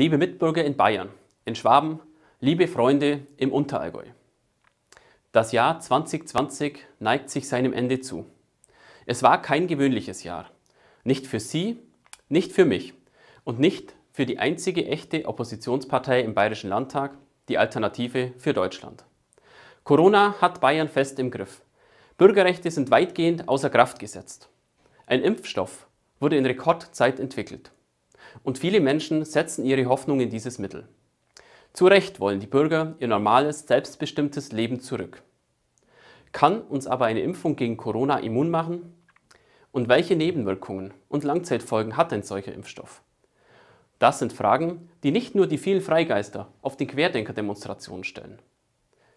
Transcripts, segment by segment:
liebe Mitbürger in Bayern, in Schwaben, liebe Freunde im Unterallgäu. Das Jahr 2020 neigt sich seinem Ende zu. Es war kein gewöhnliches Jahr. Nicht für Sie, nicht für mich und nicht für die einzige echte Oppositionspartei im Bayerischen Landtag, die Alternative für Deutschland. Corona hat Bayern fest im Griff. Bürgerrechte sind weitgehend außer Kraft gesetzt. Ein Impfstoff wurde in Rekordzeit entwickelt und viele Menschen setzen ihre Hoffnung in dieses Mittel. Zu Recht wollen die Bürger ihr normales, selbstbestimmtes Leben zurück. Kann uns aber eine Impfung gegen Corona immun machen? Und welche Nebenwirkungen und Langzeitfolgen hat ein solcher Impfstoff? Das sind Fragen, die nicht nur die vielen Freigeister auf den Querdenker-Demonstrationen stellen.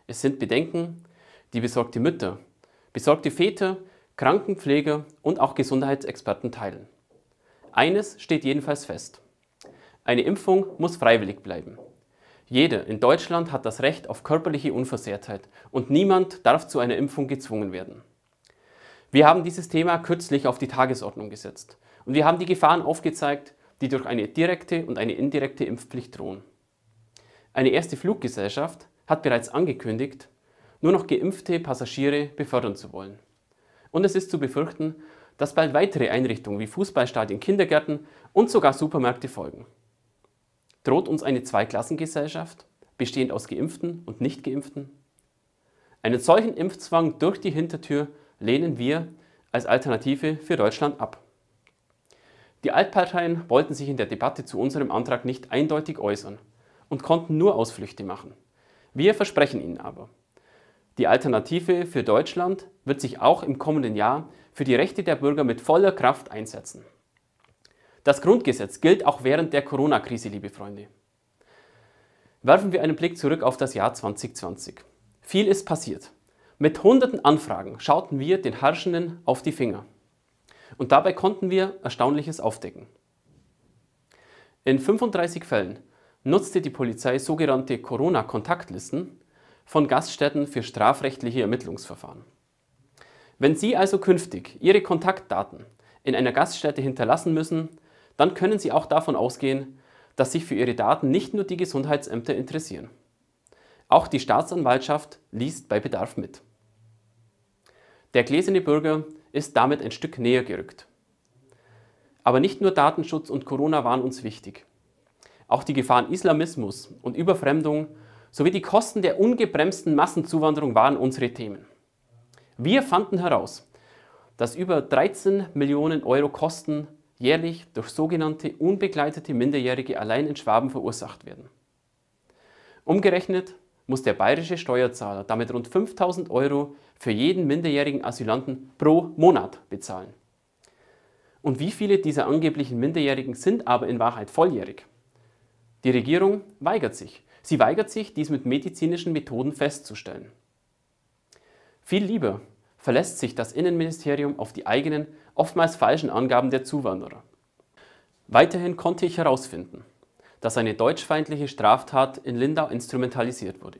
Es sind Bedenken, die besorgte Mütter, besorgte Väter, Krankenpfleger und auch Gesundheitsexperten teilen. Eines steht jedenfalls fest. Eine Impfung muss freiwillig bleiben. Jeder in Deutschland hat das Recht auf körperliche Unversehrtheit und niemand darf zu einer Impfung gezwungen werden. Wir haben dieses Thema kürzlich auf die Tagesordnung gesetzt und wir haben die Gefahren aufgezeigt, die durch eine direkte und eine indirekte Impfpflicht drohen. Eine erste Fluggesellschaft hat bereits angekündigt, nur noch geimpfte Passagiere befördern zu wollen. Und es ist zu befürchten, dass bald weitere Einrichtungen wie Fußballstadien, Kindergärten und sogar Supermärkte folgen. Droht uns eine Zweiklassengesellschaft, bestehend aus Geimpften und Nichtgeimpften? Einen solchen Impfzwang durch die Hintertür lehnen wir als Alternative für Deutschland ab. Die Altparteien wollten sich in der Debatte zu unserem Antrag nicht eindeutig äußern und konnten nur Ausflüchte machen. Wir versprechen Ihnen aber, die Alternative für Deutschland wird sich auch im kommenden Jahr für die Rechte der Bürger mit voller Kraft einsetzen. Das Grundgesetz gilt auch während der Corona-Krise, liebe Freunde. Werfen wir einen Blick zurück auf das Jahr 2020. Viel ist passiert. Mit hunderten Anfragen schauten wir den Herrschenden auf die Finger. Und dabei konnten wir Erstaunliches aufdecken. In 35 Fällen nutzte die Polizei sogenannte Corona-Kontaktlisten, von Gaststätten für strafrechtliche Ermittlungsverfahren. Wenn Sie also künftig Ihre Kontaktdaten in einer Gaststätte hinterlassen müssen, dann können Sie auch davon ausgehen, dass sich für Ihre Daten nicht nur die Gesundheitsämter interessieren. Auch die Staatsanwaltschaft liest bei Bedarf mit. Der gläserne Bürger ist damit ein Stück näher gerückt. Aber nicht nur Datenschutz und Corona waren uns wichtig. Auch die Gefahren Islamismus und Überfremdung sowie die Kosten der ungebremsten Massenzuwanderung waren unsere Themen. Wir fanden heraus, dass über 13 Millionen Euro Kosten jährlich durch sogenannte unbegleitete Minderjährige allein in Schwaben verursacht werden. Umgerechnet muss der bayerische Steuerzahler damit rund 5000 Euro für jeden minderjährigen Asylanten pro Monat bezahlen. Und wie viele dieser angeblichen Minderjährigen sind aber in Wahrheit volljährig? Die Regierung weigert sich, Sie weigert sich, dies mit medizinischen Methoden festzustellen. Viel lieber verlässt sich das Innenministerium auf die eigenen, oftmals falschen Angaben der Zuwanderer. Weiterhin konnte ich herausfinden, dass eine deutschfeindliche Straftat in Lindau instrumentalisiert wurde.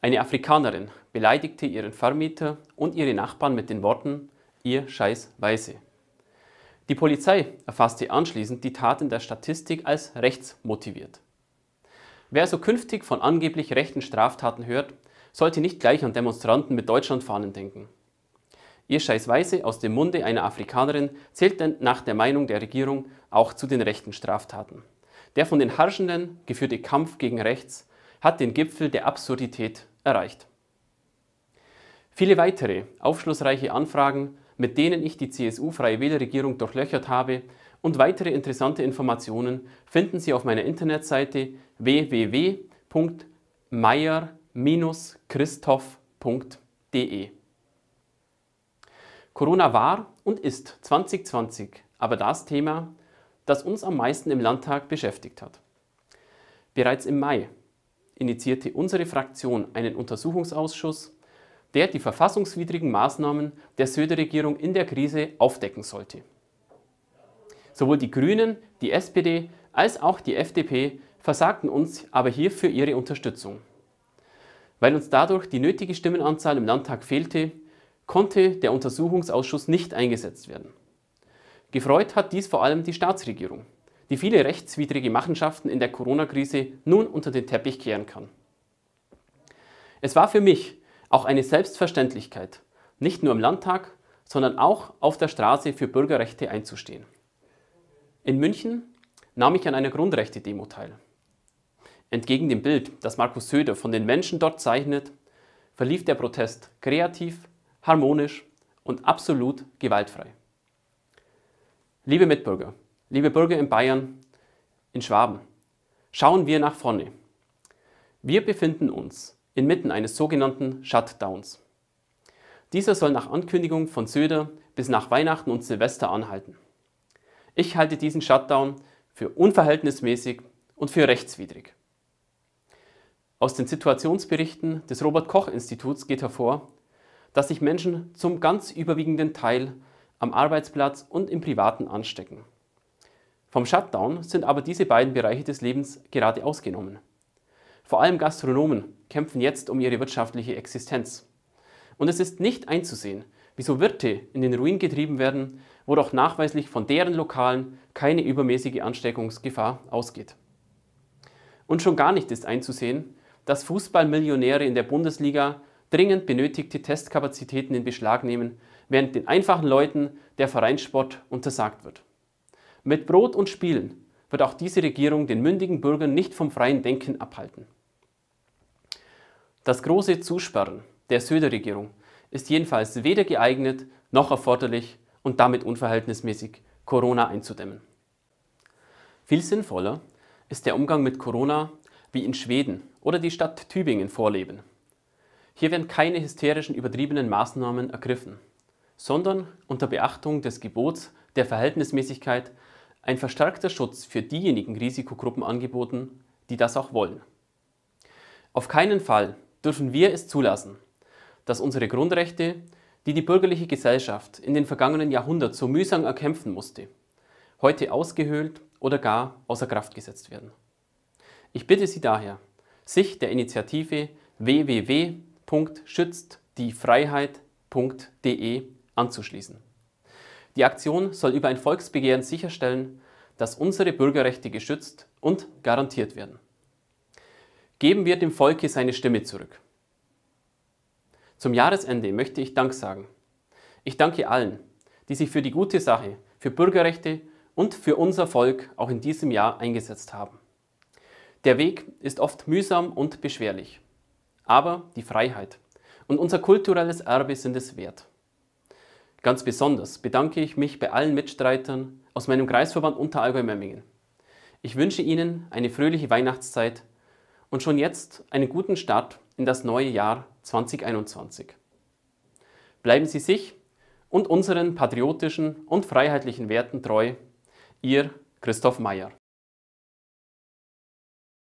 Eine Afrikanerin beleidigte ihren Vermieter und ihre Nachbarn mit den Worten Ihr scheiß Weiße. Die Polizei erfasste anschließend die Tat in der Statistik als rechtsmotiviert. Wer so künftig von angeblich rechten Straftaten hört, sollte nicht gleich an Demonstranten mit Deutschlandfahnen denken. Ihr Scheißweise aus dem Munde einer Afrikanerin zählt denn nach der Meinung der Regierung auch zu den rechten Straftaten. Der von den Herrschenden geführte Kampf gegen rechts hat den Gipfel der Absurdität erreicht. Viele weitere aufschlussreiche Anfragen, mit denen ich die CSU-Freie Wählerregierung durchlöchert habe, und weitere interessante Informationen finden Sie auf meiner Internetseite www.meier-christoph.de. Corona war und ist 2020 aber das Thema, das uns am meisten im Landtag beschäftigt hat. Bereits im Mai initiierte unsere Fraktion einen Untersuchungsausschuss, der die verfassungswidrigen Maßnahmen der Söder-Regierung in der Krise aufdecken sollte. Sowohl die Grünen, die SPD als auch die FDP versagten uns aber hierfür ihre Unterstützung. Weil uns dadurch die nötige Stimmenanzahl im Landtag fehlte, konnte der Untersuchungsausschuss nicht eingesetzt werden. Gefreut hat dies vor allem die Staatsregierung, die viele rechtswidrige Machenschaften in der Corona-Krise nun unter den Teppich kehren kann. Es war für mich auch eine Selbstverständlichkeit, nicht nur im Landtag, sondern auch auf der Straße für Bürgerrechte einzustehen. In München nahm ich an einer Grundrechte-Demo teil. Entgegen dem Bild, das Markus Söder von den Menschen dort zeichnet, verlief der Protest kreativ, harmonisch und absolut gewaltfrei. Liebe Mitbürger, liebe Bürger in Bayern, in Schwaben, schauen wir nach vorne. Wir befinden uns inmitten eines sogenannten Shutdowns. Dieser soll nach Ankündigung von Söder bis nach Weihnachten und Silvester anhalten. Ich halte diesen Shutdown für unverhältnismäßig und für rechtswidrig. Aus den Situationsberichten des Robert Koch Instituts geht hervor, dass sich Menschen zum ganz überwiegenden Teil am Arbeitsplatz und im Privaten anstecken. Vom Shutdown sind aber diese beiden Bereiche des Lebens gerade ausgenommen. Vor allem Gastronomen kämpfen jetzt um ihre wirtschaftliche Existenz. Und es ist nicht einzusehen, wieso Wirte in den Ruin getrieben werden, wo doch nachweislich von deren Lokalen keine übermäßige Ansteckungsgefahr ausgeht. Und schon gar nicht ist einzusehen, dass Fußballmillionäre in der Bundesliga dringend benötigte Testkapazitäten in Beschlag nehmen, während den einfachen Leuten der Vereinssport untersagt wird. Mit Brot und Spielen wird auch diese Regierung den mündigen Bürgern nicht vom freien Denken abhalten. Das große Zusperren der Söder-Regierung ist jedenfalls weder geeignet noch erforderlich und damit unverhältnismäßig, Corona einzudämmen. Viel sinnvoller ist der Umgang mit Corona, wie in Schweden oder die Stadt Tübingen vorleben. Hier werden keine hysterischen übertriebenen Maßnahmen ergriffen, sondern unter Beachtung des Gebots der Verhältnismäßigkeit ein verstärkter Schutz für diejenigen Risikogruppen angeboten, die das auch wollen. Auf keinen Fall dürfen wir es zulassen, dass unsere Grundrechte, die die bürgerliche Gesellschaft in den vergangenen Jahrhunderten so mühsam erkämpfen musste, heute ausgehöhlt oder gar außer Kraft gesetzt werden. Ich bitte Sie daher, sich der Initiative www.schütztdiefreiheit.de anzuschließen. Die Aktion soll über ein Volksbegehren sicherstellen, dass unsere Bürgerrechte geschützt und garantiert werden. Geben wir dem Volke seine Stimme zurück. Zum Jahresende möchte ich Dank sagen. Ich danke allen, die sich für die gute Sache, für Bürgerrechte und für unser Volk auch in diesem Jahr eingesetzt haben. Der Weg ist oft mühsam und beschwerlich, aber die Freiheit und unser kulturelles Erbe sind es wert. Ganz besonders bedanke ich mich bei allen Mitstreitern aus meinem Kreisverband Unterallgäu-Memmingen. Ich wünsche Ihnen eine fröhliche Weihnachtszeit und schon jetzt einen guten Start in das neue Jahr 2021. Bleiben Sie sich und unseren patriotischen und freiheitlichen Werten treu. Ihr Christoph Mayer.